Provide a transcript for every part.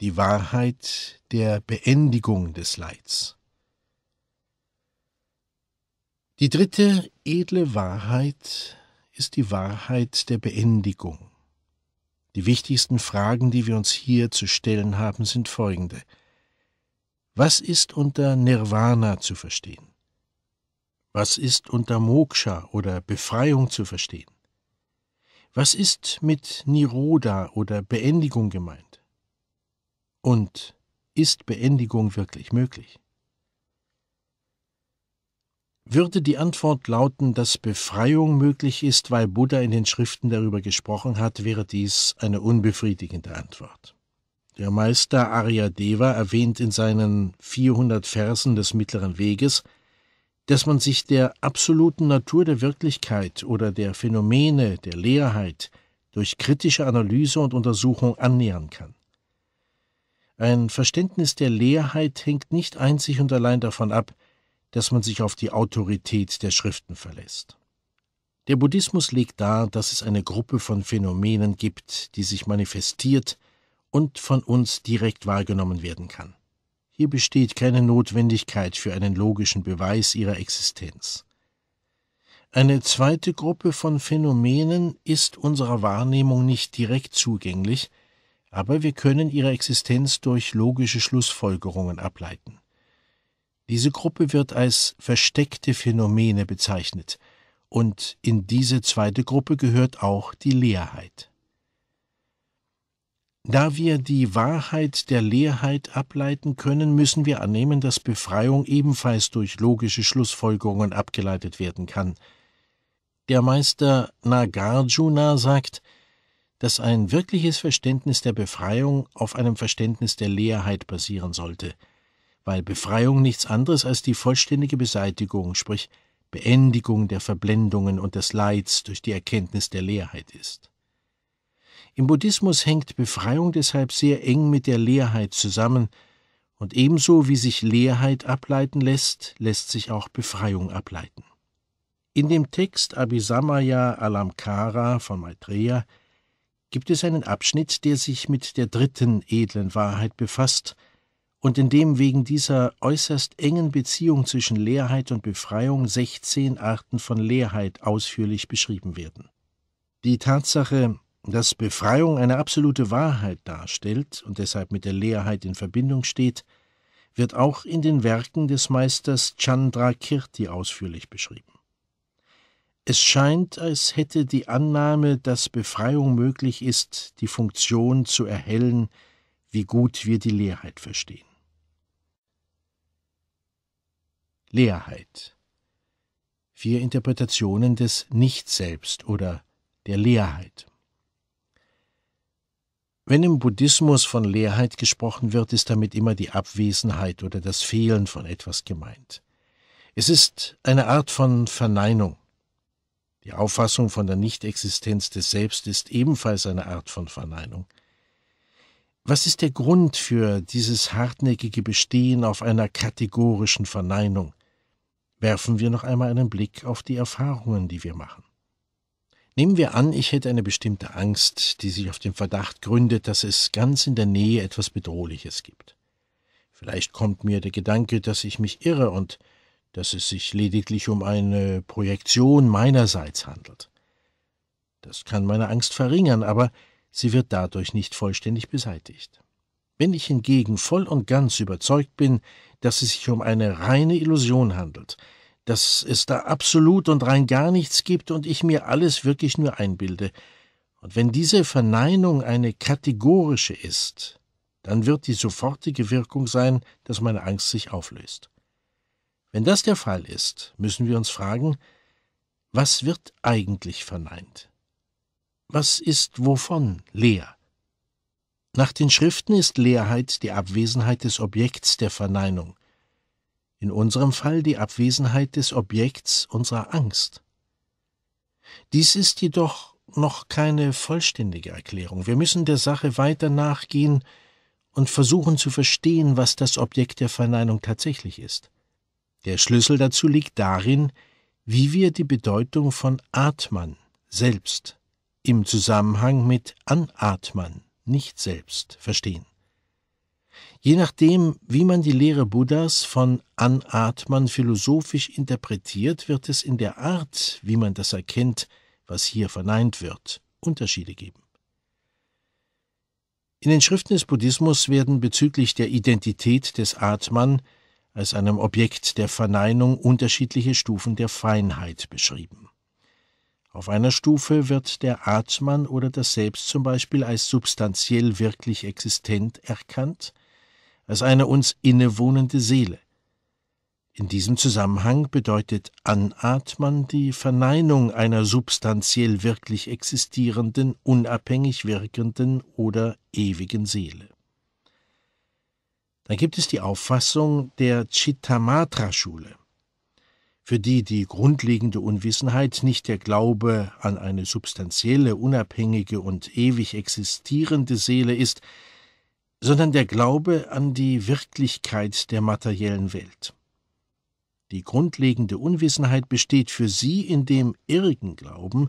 die Wahrheit der Beendigung des Leids. Die dritte edle Wahrheit ist die Wahrheit der Beendigung. Die wichtigsten Fragen, die wir uns hier zu stellen haben, sind folgende. Was ist unter Nirvana zu verstehen? Was ist unter Moksha oder Befreiung zu verstehen? Was ist mit Niroda oder Beendigung gemeint? Und ist Beendigung wirklich möglich? Würde die Antwort lauten, dass Befreiung möglich ist, weil Buddha in den Schriften darüber gesprochen hat, wäre dies eine unbefriedigende Antwort. Der Meister Aryadeva erwähnt in seinen 400 Versen des Mittleren Weges, dass man sich der absoluten Natur der Wirklichkeit oder der Phänomene der Leerheit durch kritische Analyse und Untersuchung annähern kann. Ein Verständnis der Leerheit hängt nicht einzig und allein davon ab, dass man sich auf die Autorität der Schriften verlässt. Der Buddhismus legt dar, dass es eine Gruppe von Phänomenen gibt, die sich manifestiert und von uns direkt wahrgenommen werden kann. Hier besteht keine Notwendigkeit für einen logischen Beweis ihrer Existenz. Eine zweite Gruppe von Phänomenen ist unserer Wahrnehmung nicht direkt zugänglich, aber wir können ihre Existenz durch logische Schlussfolgerungen ableiten. Diese Gruppe wird als versteckte Phänomene bezeichnet, und in diese zweite Gruppe gehört auch die Leerheit. Da wir die Wahrheit der Leerheit ableiten können, müssen wir annehmen, dass Befreiung ebenfalls durch logische Schlussfolgerungen abgeleitet werden kann. Der Meister Nagarjuna sagt, dass ein wirkliches Verständnis der Befreiung auf einem Verständnis der Leerheit basieren sollte, weil Befreiung nichts anderes als die vollständige Beseitigung, sprich Beendigung der Verblendungen und des Leids durch die Erkenntnis der Leerheit ist. Im Buddhismus hängt Befreiung deshalb sehr eng mit der Leerheit zusammen, und ebenso wie sich Leerheit ableiten lässt, lässt sich auch Befreiung ableiten. In dem Text Abhisamaya Alamkara von Maitreya gibt es einen Abschnitt, der sich mit der dritten edlen Wahrheit befasst und in dem wegen dieser äußerst engen Beziehung zwischen Leerheit und Befreiung 16 Arten von Leerheit ausführlich beschrieben werden. Die Tatsache, dass Befreiung eine absolute Wahrheit darstellt und deshalb mit der Leerheit in Verbindung steht, wird auch in den Werken des Meisters Chandrakirti ausführlich beschrieben. Es scheint, als hätte die Annahme, dass Befreiung möglich ist, die Funktion zu erhellen, wie gut wir die Leerheit verstehen. Leerheit. Vier Interpretationen des Nicht-Selbst oder der Leerheit. Wenn im Buddhismus von Leerheit gesprochen wird, ist damit immer die Abwesenheit oder das Fehlen von etwas gemeint. Es ist eine Art von Verneinung. Die Auffassung von der Nichtexistenz des Selbst ist ebenfalls eine Art von Verneinung. Was ist der Grund für dieses hartnäckige Bestehen auf einer kategorischen Verneinung? Werfen wir noch einmal einen Blick auf die Erfahrungen, die wir machen. Nehmen wir an, ich hätte eine bestimmte Angst, die sich auf dem Verdacht gründet, dass es ganz in der Nähe etwas Bedrohliches gibt. Vielleicht kommt mir der Gedanke, dass ich mich irre und dass es sich lediglich um eine Projektion meinerseits handelt. Das kann meine Angst verringern, aber sie wird dadurch nicht vollständig beseitigt. Wenn ich hingegen voll und ganz überzeugt bin, dass es sich um eine reine Illusion handelt, dass es da absolut und rein gar nichts gibt und ich mir alles wirklich nur einbilde, und wenn diese Verneinung eine kategorische ist, dann wird die sofortige Wirkung sein, dass meine Angst sich auflöst. Wenn das der Fall ist, müssen wir uns fragen, was wird eigentlich verneint? Was ist wovon leer? Nach den Schriften ist Leerheit die Abwesenheit des Objekts der Verneinung, in unserem Fall die Abwesenheit des Objekts unserer Angst. Dies ist jedoch noch keine vollständige Erklärung. Wir müssen der Sache weiter nachgehen und versuchen zu verstehen, was das Objekt der Verneinung tatsächlich ist. Der Schlüssel dazu liegt darin, wie wir die Bedeutung von Atman selbst im Zusammenhang mit Anatman nicht selbst verstehen. Je nachdem, wie man die Lehre Buddhas von Anatman philosophisch interpretiert, wird es in der Art, wie man das erkennt, was hier verneint wird, Unterschiede geben. In den Schriften des Buddhismus werden bezüglich der Identität des Atman als einem Objekt der Verneinung unterschiedliche Stufen der Feinheit beschrieben. Auf einer Stufe wird der Atman oder das Selbst zum Beispiel als substanziell wirklich existent erkannt, als eine uns innewohnende Seele. In diesem Zusammenhang bedeutet Anatman die Verneinung einer substanziell wirklich existierenden, unabhängig wirkenden oder ewigen Seele. Dann gibt es die Auffassung der Chittamatra-Schule, für die die grundlegende Unwissenheit nicht der Glaube an eine substanzielle, unabhängige und ewig existierende Seele ist, sondern der Glaube an die Wirklichkeit der materiellen Welt. Die grundlegende Unwissenheit besteht für sie in dem irrigen Glauben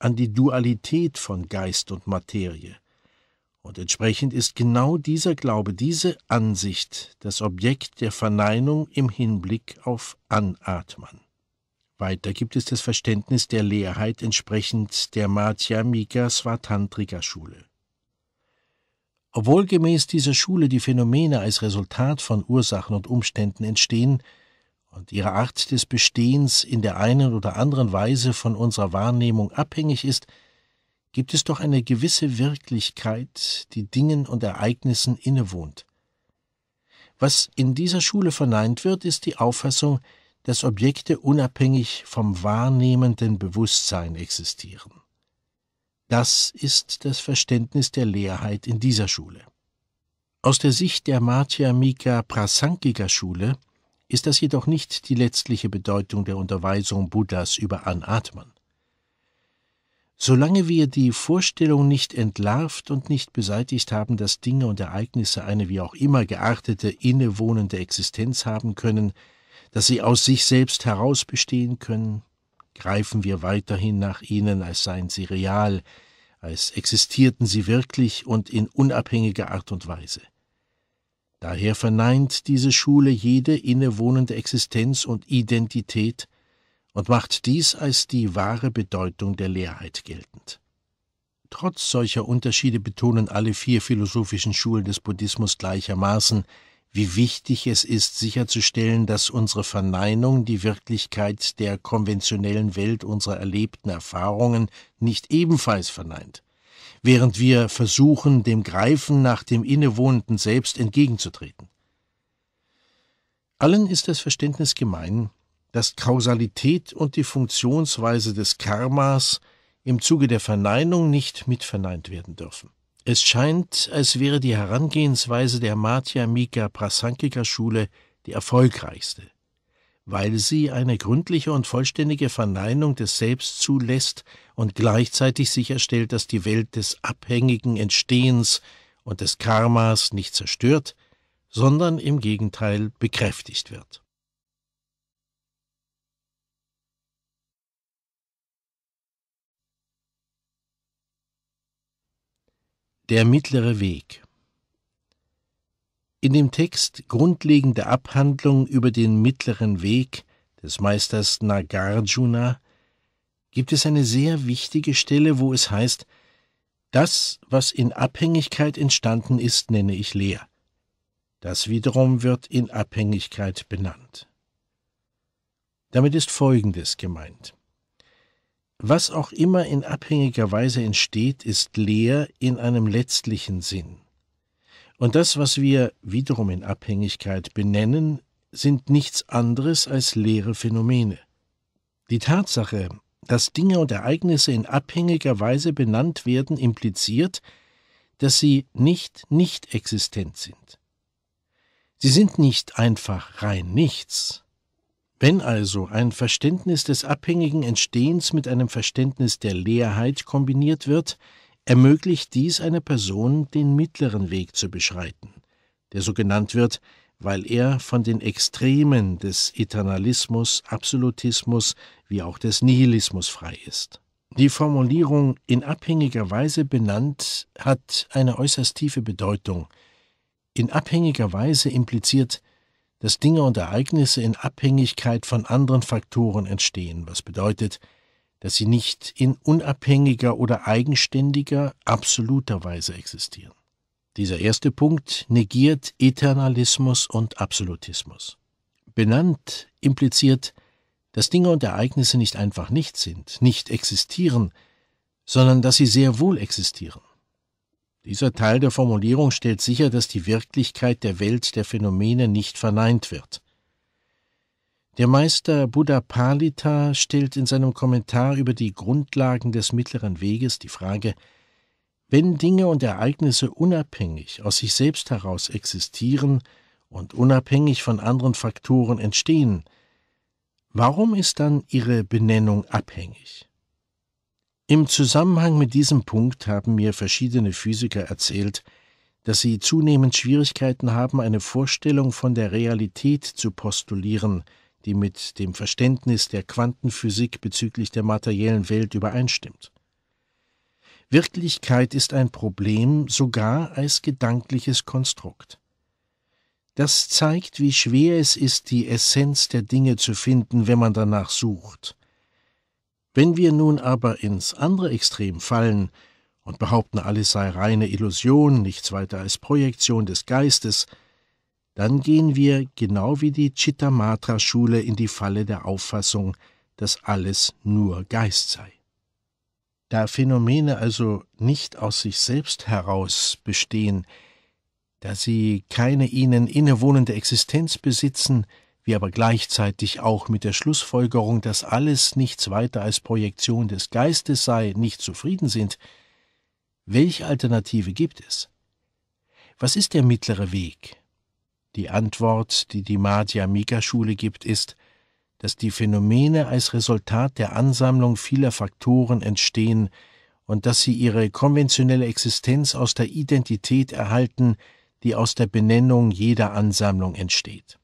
an die Dualität von Geist und Materie – und entsprechend ist genau dieser Glaube, diese Ansicht das Objekt der Verneinung im Hinblick auf Anatmen. Weiter gibt es das Verständnis der Leerheit entsprechend der Madhyamika Svatantrika Schule. Obwohl gemäß dieser Schule die Phänomene als Resultat von Ursachen und Umständen entstehen und ihre Art des Bestehens in der einen oder anderen Weise von unserer Wahrnehmung abhängig ist, gibt es doch eine gewisse Wirklichkeit, die Dingen und Ereignissen innewohnt. Was in dieser Schule verneint wird, ist die Auffassung, dass Objekte unabhängig vom wahrnehmenden Bewusstsein existieren. Das ist das Verständnis der Leerheit in dieser Schule. Aus der Sicht der Madhyamika Prasankiger Schule ist das jedoch nicht die letztliche Bedeutung der Unterweisung Buddhas über Anatmen. Solange wir die Vorstellung nicht entlarvt und nicht beseitigt haben, dass Dinge und Ereignisse eine wie auch immer geartete innewohnende Existenz haben können, dass sie aus sich selbst heraus bestehen können, greifen wir weiterhin nach ihnen, als seien sie real, als existierten sie wirklich und in unabhängiger Art und Weise. Daher verneint diese Schule jede innewohnende Existenz und Identität, und macht dies als die wahre Bedeutung der Leerheit geltend. Trotz solcher Unterschiede betonen alle vier philosophischen Schulen des Buddhismus gleichermaßen, wie wichtig es ist, sicherzustellen, dass unsere Verneinung die Wirklichkeit der konventionellen Welt unserer erlebten Erfahrungen nicht ebenfalls verneint, während wir versuchen, dem Greifen nach dem innewohnenden Selbst entgegenzutreten. Allen ist das Verständnis gemein, dass Kausalität und die Funktionsweise des Karmas im Zuge der Verneinung nicht mitverneint werden dürfen. Es scheint, als wäre die Herangehensweise der Matya Mika Prasankika Schule die erfolgreichste, weil sie eine gründliche und vollständige Verneinung des Selbst zulässt und gleichzeitig sicherstellt, dass die Welt des abhängigen Entstehens und des Karmas nicht zerstört, sondern im Gegenteil bekräftigt wird. Der mittlere Weg. In dem Text grundlegende Abhandlung über den mittleren Weg des Meisters Nagarjuna gibt es eine sehr wichtige Stelle, wo es heißt, das, was in Abhängigkeit entstanden ist, nenne ich leer. Das wiederum wird in Abhängigkeit benannt. Damit ist Folgendes gemeint. Was auch immer in abhängiger Weise entsteht, ist leer in einem letztlichen Sinn. Und das, was wir wiederum in Abhängigkeit benennen, sind nichts anderes als leere Phänomene. Die Tatsache, dass Dinge und Ereignisse in abhängiger Weise benannt werden, impliziert, dass sie nicht nicht existent sind. Sie sind nicht einfach rein nichts, wenn also ein Verständnis des abhängigen Entstehens mit einem Verständnis der Leerheit kombiniert wird, ermöglicht dies einer Person, den mittleren Weg zu beschreiten, der so genannt wird, weil er von den Extremen des Eternalismus, Absolutismus wie auch des Nihilismus frei ist. Die Formulierung in abhängiger Weise benannt hat eine äußerst tiefe Bedeutung. In abhängiger Weise impliziert dass Dinge und Ereignisse in Abhängigkeit von anderen Faktoren entstehen, was bedeutet, dass sie nicht in unabhängiger oder eigenständiger, absoluter Weise existieren. Dieser erste Punkt negiert Eternalismus und Absolutismus. Benannt impliziert, dass Dinge und Ereignisse nicht einfach nicht sind, nicht existieren, sondern dass sie sehr wohl existieren. Dieser Teil der Formulierung stellt sicher, dass die Wirklichkeit der Welt der Phänomene nicht verneint wird. Der Meister Buddha Palita stellt in seinem Kommentar über die Grundlagen des mittleren Weges die Frage, wenn Dinge und Ereignisse unabhängig aus sich selbst heraus existieren und unabhängig von anderen Faktoren entstehen, warum ist dann ihre Benennung abhängig? Im Zusammenhang mit diesem Punkt haben mir verschiedene Physiker erzählt, dass sie zunehmend Schwierigkeiten haben, eine Vorstellung von der Realität zu postulieren, die mit dem Verständnis der Quantenphysik bezüglich der materiellen Welt übereinstimmt. Wirklichkeit ist ein Problem sogar als gedankliches Konstrukt. Das zeigt, wie schwer es ist, die Essenz der Dinge zu finden, wenn man danach sucht. Wenn wir nun aber ins andere Extrem fallen und behaupten, alles sei reine Illusion, nichts weiter als Projektion des Geistes, dann gehen wir, genau wie die Chittamatra-Schule, in die Falle der Auffassung, dass alles nur Geist sei. Da Phänomene also nicht aus sich selbst heraus bestehen, da sie keine ihnen innewohnende Existenz besitzen, wie aber gleichzeitig auch mit der Schlussfolgerung, dass alles nichts weiter als Projektion des Geistes sei, nicht zufrieden sind, welche Alternative gibt es? Was ist der mittlere Weg? Die Antwort, die die Madhya-Mika-Schule gibt, ist, dass die Phänomene als Resultat der Ansammlung vieler Faktoren entstehen und dass sie ihre konventionelle Existenz aus der Identität erhalten, die aus der Benennung jeder Ansammlung entsteht.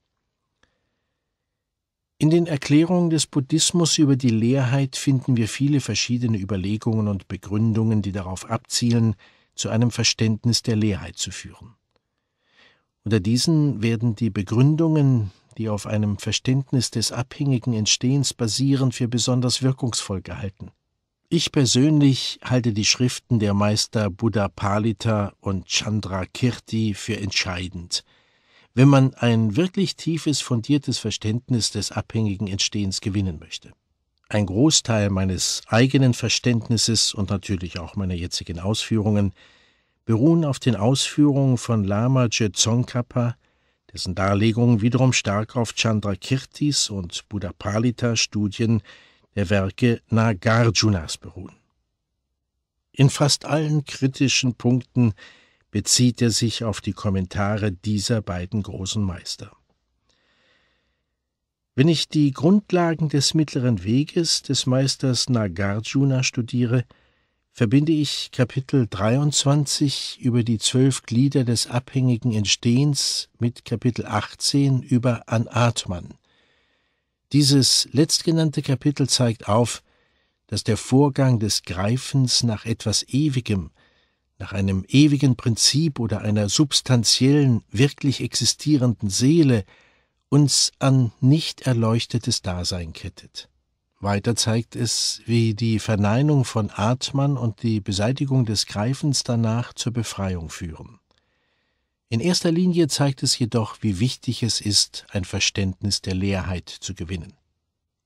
In den Erklärungen des Buddhismus über die Leerheit finden wir viele verschiedene Überlegungen und Begründungen, die darauf abzielen, zu einem Verständnis der Leerheit zu führen. Unter diesen werden die Begründungen, die auf einem Verständnis des abhängigen Entstehens basieren, für besonders wirkungsvoll gehalten. Ich persönlich halte die Schriften der Meister Buddha Palita und Chandra Kirti für entscheidend – wenn man ein wirklich tiefes, fundiertes Verständnis des abhängigen Entstehens gewinnen möchte. Ein Großteil meines eigenen Verständnisses und natürlich auch meiner jetzigen Ausführungen beruhen auf den Ausführungen von Lama Tsongkhapa, dessen Darlegungen wiederum stark auf Chandrakirtis und Buddhapalita studien der Werke Nagarjunas beruhen. In fast allen kritischen Punkten bezieht er sich auf die Kommentare dieser beiden großen Meister. Wenn ich die Grundlagen des mittleren Weges des Meisters Nagarjuna studiere, verbinde ich Kapitel 23 über die zwölf Glieder des abhängigen Entstehens mit Kapitel 18 über Anatman. Dieses letztgenannte Kapitel zeigt auf, dass der Vorgang des Greifens nach etwas Ewigem nach einem ewigen Prinzip oder einer substanziellen, wirklich existierenden Seele uns an nicht erleuchtetes Dasein kettet. Weiter zeigt es, wie die Verneinung von Atman und die Beseitigung des Greifens danach zur Befreiung führen. In erster Linie zeigt es jedoch, wie wichtig es ist, ein Verständnis der Leerheit zu gewinnen.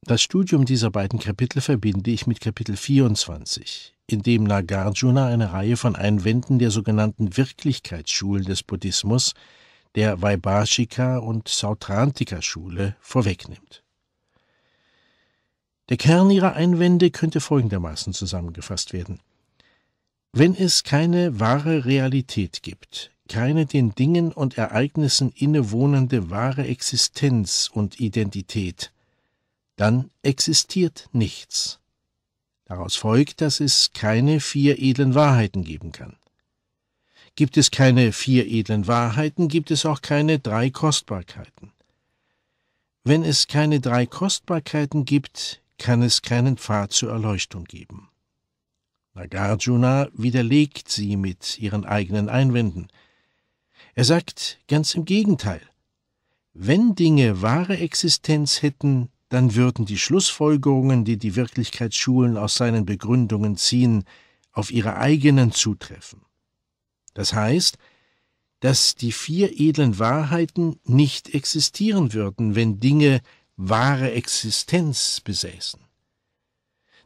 Das Studium dieser beiden Kapitel verbinde ich mit Kapitel 24, in dem Nagarjuna eine Reihe von Einwänden der sogenannten Wirklichkeitsschulen des Buddhismus, der Vaibhashika und Sautrantika-Schule, vorwegnimmt. Der Kern ihrer Einwände könnte folgendermaßen zusammengefasst werden. Wenn es keine wahre Realität gibt, keine den Dingen und Ereignissen innewohnende wahre Existenz und Identität, dann existiert nichts. Daraus folgt, dass es keine vier edlen Wahrheiten geben kann. Gibt es keine vier edlen Wahrheiten, gibt es auch keine drei Kostbarkeiten. Wenn es keine drei Kostbarkeiten gibt, kann es keinen Pfad zur Erleuchtung geben. Nagarjuna widerlegt sie mit ihren eigenen Einwänden. Er sagt ganz im Gegenteil, wenn Dinge wahre Existenz hätten, dann würden die Schlussfolgerungen, die die Wirklichkeitsschulen aus seinen Begründungen ziehen, auf ihre eigenen zutreffen. Das heißt, dass die vier edlen Wahrheiten nicht existieren würden, wenn Dinge wahre Existenz besäßen.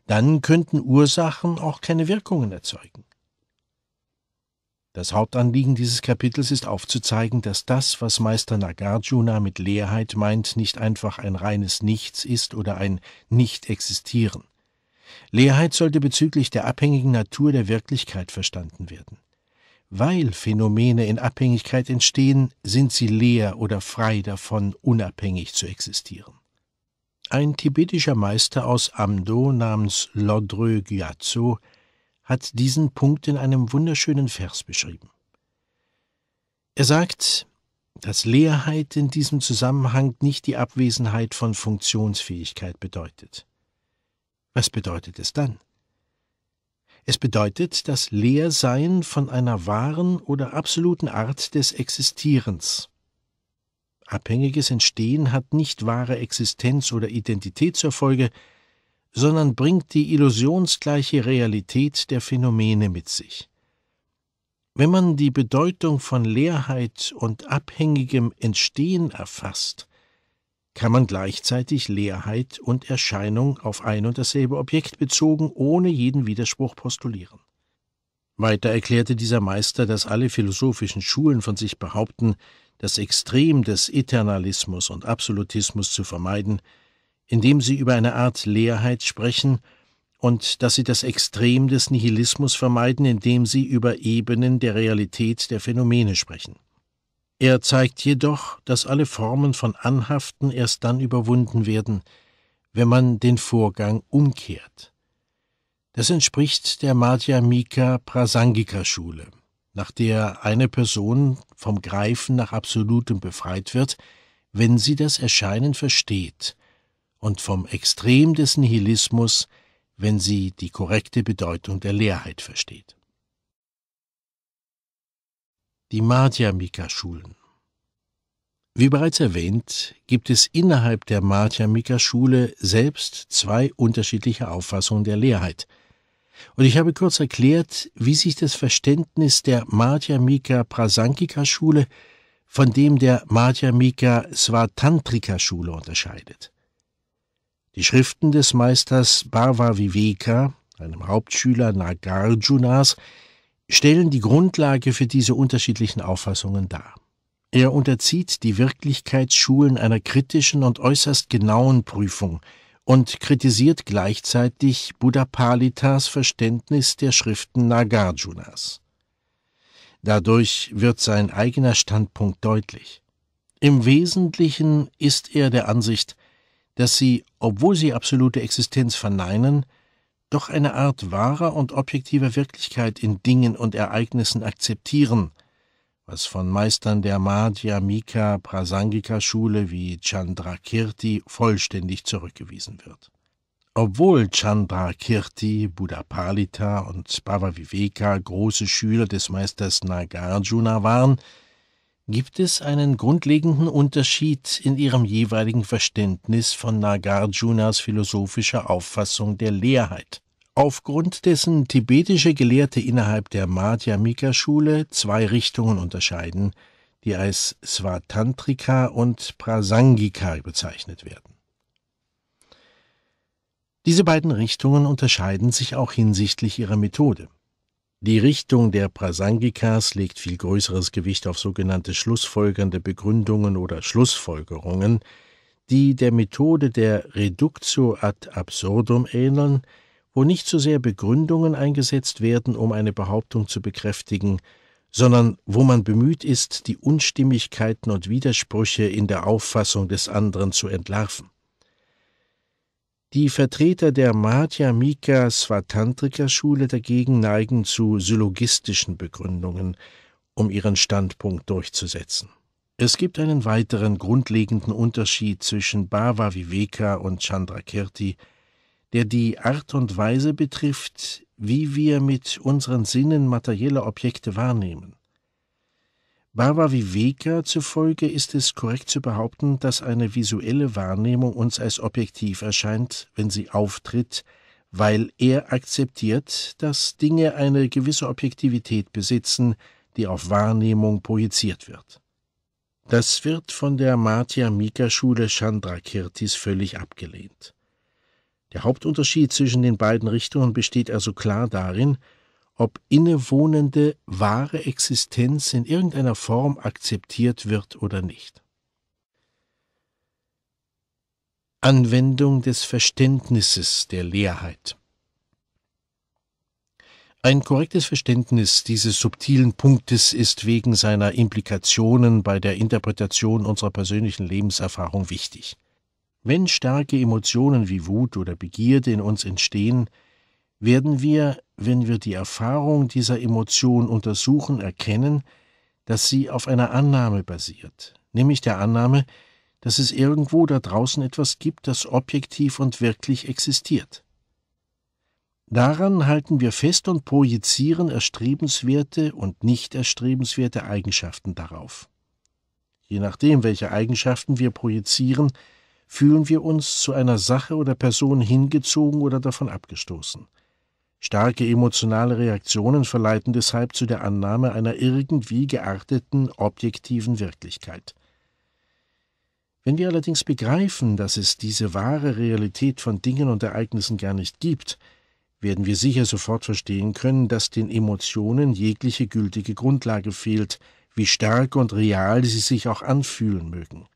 Dann könnten Ursachen auch keine Wirkungen erzeugen. Das Hauptanliegen dieses Kapitels ist aufzuzeigen, dass das, was Meister Nagarjuna mit Leerheit meint, nicht einfach ein reines Nichts ist oder ein Nicht-Existieren. Leerheit sollte bezüglich der abhängigen Natur der Wirklichkeit verstanden werden. Weil Phänomene in Abhängigkeit entstehen, sind sie leer oder frei davon, unabhängig zu existieren. Ein tibetischer Meister aus Amdo namens Lodrö Gyatso hat diesen Punkt in einem wunderschönen Vers beschrieben. Er sagt, dass Leerheit in diesem Zusammenhang nicht die Abwesenheit von Funktionsfähigkeit bedeutet. Was bedeutet es dann? Es bedeutet das Leersein von einer wahren oder absoluten Art des Existierens. Abhängiges Entstehen hat nicht wahre Existenz oder Identität zur Folge, sondern bringt die illusionsgleiche Realität der Phänomene mit sich. Wenn man die Bedeutung von Leerheit und abhängigem Entstehen erfasst, kann man gleichzeitig Leerheit und Erscheinung auf ein und dasselbe Objekt bezogen ohne jeden Widerspruch postulieren. Weiter erklärte dieser Meister, dass alle philosophischen Schulen von sich behaupten, das Extrem des Eternalismus und Absolutismus zu vermeiden, indem sie über eine Art Leerheit sprechen und dass sie das Extrem des Nihilismus vermeiden, indem sie über Ebenen der Realität der Phänomene sprechen. Er zeigt jedoch, dass alle Formen von Anhaften erst dann überwunden werden, wenn man den Vorgang umkehrt. Das entspricht der Madhyamika Prasangika Schule, nach der eine Person vom Greifen nach Absolutem befreit wird, wenn sie das Erscheinen versteht und vom Extrem des Nihilismus, wenn sie die korrekte Bedeutung der Leerheit versteht. Die Madhyamika-Schulen Wie bereits erwähnt, gibt es innerhalb der Madhyamika-Schule selbst zwei unterschiedliche Auffassungen der Leerheit – und ich habe kurz erklärt, wie sich das Verständnis der Madhyamika Prasankika Schule von dem der Madhyamika Svatantrika Schule unterscheidet. Die Schriften des Meisters Bhava Viveka, einem Hauptschüler Nagarjunas, stellen die Grundlage für diese unterschiedlichen Auffassungen dar. Er unterzieht die Wirklichkeitsschulen einer kritischen und äußerst genauen Prüfung und kritisiert gleichzeitig Buddha Palitas Verständnis der Schriften Nagarjunas. Dadurch wird sein eigener Standpunkt deutlich. Im Wesentlichen ist er der Ansicht, dass sie, obwohl sie absolute Existenz verneinen, doch eine Art wahrer und objektiver Wirklichkeit in Dingen und Ereignissen akzeptieren, was von Meistern der Madhya Mika Prasangika Schule wie Chandrakirti vollständig zurückgewiesen wird. Obwohl Chandrakirti, Buddha Palita und Spavaviveka große Schüler des Meisters Nagarjuna waren, Gibt es einen grundlegenden Unterschied in Ihrem jeweiligen Verständnis von Nagarjunas philosophischer Auffassung der Leerheit? Aufgrund dessen tibetische Gelehrte innerhalb der Madhyamika-Schule zwei Richtungen unterscheiden, die als Svatantrika und Prasangika bezeichnet werden. Diese beiden Richtungen unterscheiden sich auch hinsichtlich ihrer Methode. Die Richtung der Prasangikas legt viel größeres Gewicht auf sogenannte schlussfolgernde Begründungen oder Schlussfolgerungen, die der Methode der Reductio ad absurdum ähneln, wo nicht so sehr Begründungen eingesetzt werden, um eine Behauptung zu bekräftigen, sondern wo man bemüht ist, die Unstimmigkeiten und Widersprüche in der Auffassung des anderen zu entlarven. Die Vertreter der Madhyamika Svatantrika Schule dagegen neigen zu syllogistischen Begründungen, um ihren Standpunkt durchzusetzen. Es gibt einen weiteren grundlegenden Unterschied zwischen Bhava Viveka und Chandrakirti, der die Art und Weise betrifft, wie wir mit unseren Sinnen materielle Objekte wahrnehmen. Barbara Viveka zufolge ist es korrekt zu behaupten, dass eine visuelle Wahrnehmung uns als objektiv erscheint, wenn sie auftritt, weil er akzeptiert, dass Dinge eine gewisse Objektivität besitzen, die auf Wahrnehmung projiziert wird. Das wird von der Madhyamika-Schule Chandrakirtis völlig abgelehnt. Der Hauptunterschied zwischen den beiden Richtungen besteht also klar darin, ob innewohnende wahre Existenz in irgendeiner Form akzeptiert wird oder nicht. Anwendung des Verständnisses der Leerheit. Ein korrektes Verständnis dieses subtilen Punktes ist wegen seiner Implikationen bei der Interpretation unserer persönlichen Lebenserfahrung wichtig. Wenn starke Emotionen wie Wut oder Begierde in uns entstehen, werden wir wenn wir die Erfahrung dieser Emotion untersuchen, erkennen, dass sie auf einer Annahme basiert, nämlich der Annahme, dass es irgendwo da draußen etwas gibt, das objektiv und wirklich existiert. Daran halten wir fest und projizieren erstrebenswerte und nicht erstrebenswerte Eigenschaften darauf. Je nachdem, welche Eigenschaften wir projizieren, fühlen wir uns zu einer Sache oder Person hingezogen oder davon abgestoßen. Starke emotionale Reaktionen verleiten deshalb zu der Annahme einer irgendwie gearteten, objektiven Wirklichkeit. Wenn wir allerdings begreifen, dass es diese wahre Realität von Dingen und Ereignissen gar nicht gibt, werden wir sicher sofort verstehen können, dass den Emotionen jegliche gültige Grundlage fehlt, wie stark und real sie sich auch anfühlen mögen.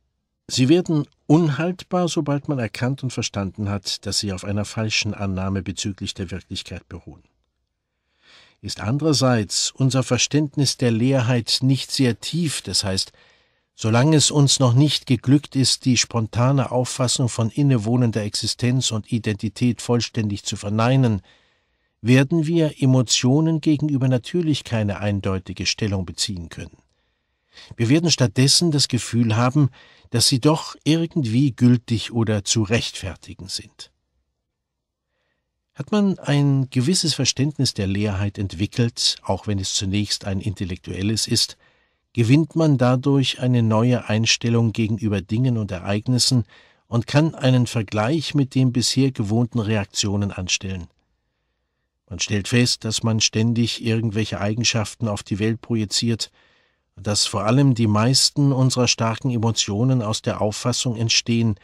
Sie werden unhaltbar, sobald man erkannt und verstanden hat, dass sie auf einer falschen Annahme bezüglich der Wirklichkeit beruhen. Ist andererseits unser Verständnis der Leerheit nicht sehr tief, das heißt, solange es uns noch nicht geglückt ist, die spontane Auffassung von innewohnender Existenz und Identität vollständig zu verneinen, werden wir Emotionen gegenüber natürlich keine eindeutige Stellung beziehen können. Wir werden stattdessen das Gefühl haben, dass sie doch irgendwie gültig oder zu rechtfertigen sind. Hat man ein gewisses Verständnis der Leerheit entwickelt, auch wenn es zunächst ein intellektuelles ist, gewinnt man dadurch eine neue Einstellung gegenüber Dingen und Ereignissen und kann einen Vergleich mit den bisher gewohnten Reaktionen anstellen. Man stellt fest, dass man ständig irgendwelche Eigenschaften auf die Welt projiziert, dass vor allem die meisten unserer starken Emotionen aus der Auffassung entstehen,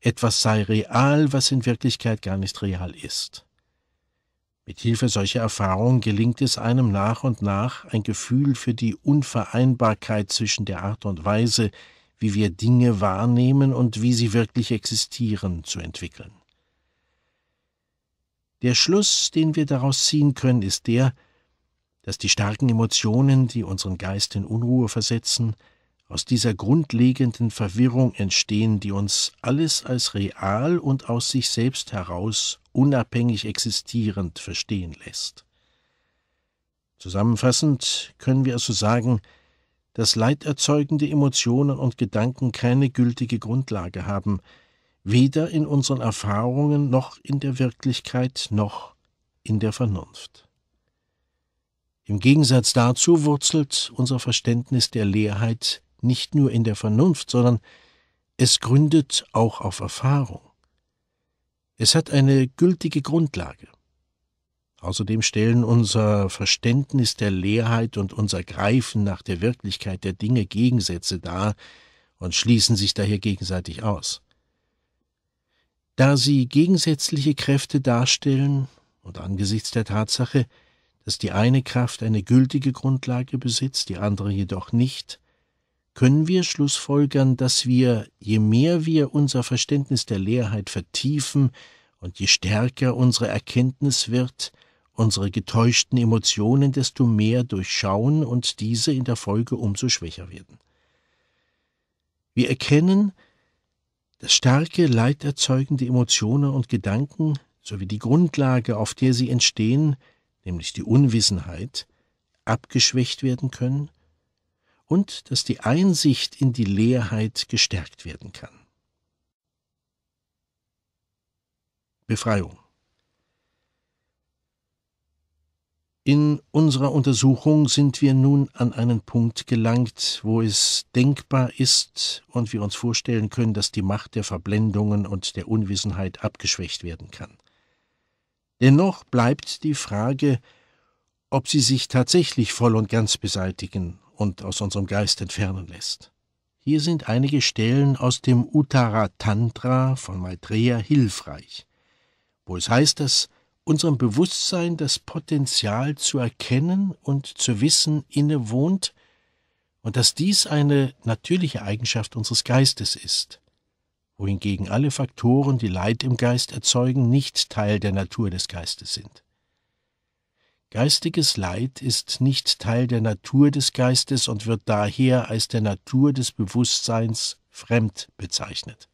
etwas sei real, was in Wirklichkeit gar nicht real ist. Mit Hilfe solcher Erfahrungen gelingt es einem nach und nach, ein Gefühl für die Unvereinbarkeit zwischen der Art und Weise, wie wir Dinge wahrnehmen und wie sie wirklich existieren, zu entwickeln. Der Schluss, den wir daraus ziehen können, ist der, dass die starken Emotionen, die unseren Geist in Unruhe versetzen, aus dieser grundlegenden Verwirrung entstehen, die uns alles als real und aus sich selbst heraus unabhängig existierend verstehen lässt. Zusammenfassend können wir also sagen, dass leiderzeugende Emotionen und Gedanken keine gültige Grundlage haben, weder in unseren Erfahrungen noch in der Wirklichkeit noch in der Vernunft. Im Gegensatz dazu wurzelt unser Verständnis der Leerheit nicht nur in der Vernunft, sondern es gründet auch auf Erfahrung. Es hat eine gültige Grundlage. Außerdem stellen unser Verständnis der Leerheit und unser Greifen nach der Wirklichkeit der Dinge Gegensätze dar und schließen sich daher gegenseitig aus. Da sie gegensätzliche Kräfte darstellen und angesichts der Tatsache, dass die eine Kraft eine gültige Grundlage besitzt, die andere jedoch nicht, können wir schlussfolgern, dass wir, je mehr wir unser Verständnis der Leerheit vertiefen und je stärker unsere Erkenntnis wird, unsere getäuschten Emotionen desto mehr durchschauen und diese in der Folge umso schwächer werden. Wir erkennen, dass starke, leiderzeugende Emotionen und Gedanken sowie die Grundlage, auf der sie entstehen, nämlich die Unwissenheit, abgeschwächt werden können und dass die Einsicht in die Leerheit gestärkt werden kann. Befreiung. In unserer Untersuchung sind wir nun an einen Punkt gelangt, wo es denkbar ist und wir uns vorstellen können, dass die Macht der Verblendungen und der Unwissenheit abgeschwächt werden kann. Dennoch bleibt die Frage, ob sie sich tatsächlich voll und ganz beseitigen und aus unserem Geist entfernen lässt. Hier sind einige Stellen aus dem Uttara Tantra von Maitreya hilfreich, wo es heißt, dass unserem Bewusstsein das Potenzial zu erkennen und zu wissen innewohnt und dass dies eine natürliche Eigenschaft unseres Geistes ist wohingegen alle Faktoren, die Leid im Geist erzeugen, nicht Teil der Natur des Geistes sind. Geistiges Leid ist nicht Teil der Natur des Geistes und wird daher als der Natur des Bewusstseins fremd bezeichnet.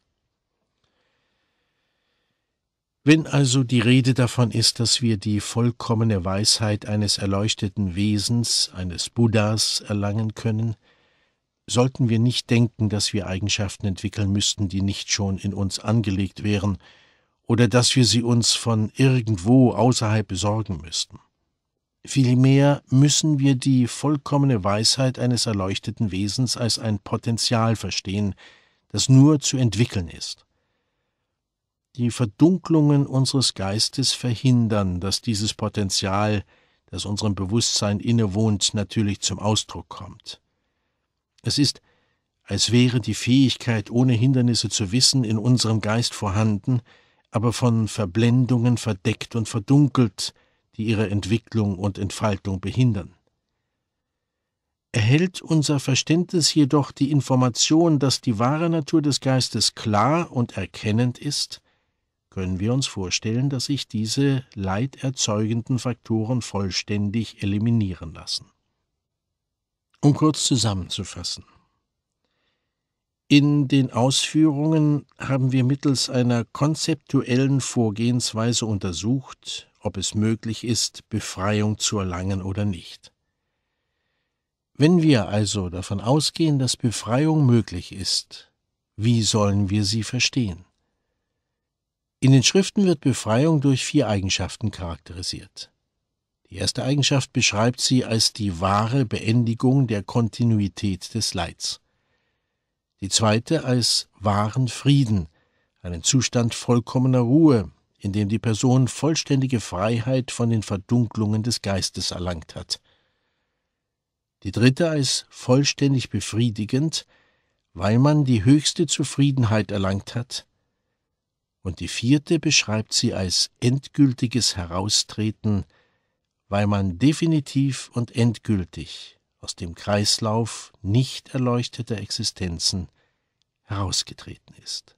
Wenn also die Rede davon ist, dass wir die vollkommene Weisheit eines erleuchteten Wesens, eines Buddhas, erlangen können, sollten wir nicht denken, dass wir Eigenschaften entwickeln müssten, die nicht schon in uns angelegt wären, oder dass wir sie uns von irgendwo außerhalb besorgen müssten. Vielmehr müssen wir die vollkommene Weisheit eines erleuchteten Wesens als ein Potenzial verstehen, das nur zu entwickeln ist. Die Verdunklungen unseres Geistes verhindern, dass dieses Potenzial, das unserem Bewusstsein innewohnt, natürlich zum Ausdruck kommt. Es ist, als wäre die Fähigkeit, ohne Hindernisse zu wissen, in unserem Geist vorhanden, aber von Verblendungen verdeckt und verdunkelt, die ihre Entwicklung und Entfaltung behindern. Erhält unser Verständnis jedoch die Information, dass die wahre Natur des Geistes klar und erkennend ist, können wir uns vorstellen, dass sich diese leiderzeugenden Faktoren vollständig eliminieren lassen. Um kurz zusammenzufassen. In den Ausführungen haben wir mittels einer konzeptuellen Vorgehensweise untersucht, ob es möglich ist, Befreiung zu erlangen oder nicht. Wenn wir also davon ausgehen, dass Befreiung möglich ist, wie sollen wir sie verstehen? In den Schriften wird Befreiung durch vier Eigenschaften charakterisiert. Die erste Eigenschaft beschreibt sie als die wahre Beendigung der Kontinuität des Leids. Die zweite als wahren Frieden, einen Zustand vollkommener Ruhe, in dem die Person vollständige Freiheit von den Verdunklungen des Geistes erlangt hat. Die dritte als vollständig befriedigend, weil man die höchste Zufriedenheit erlangt hat. Und die vierte beschreibt sie als endgültiges Heraustreten weil man definitiv und endgültig aus dem Kreislauf nicht erleuchteter Existenzen herausgetreten ist.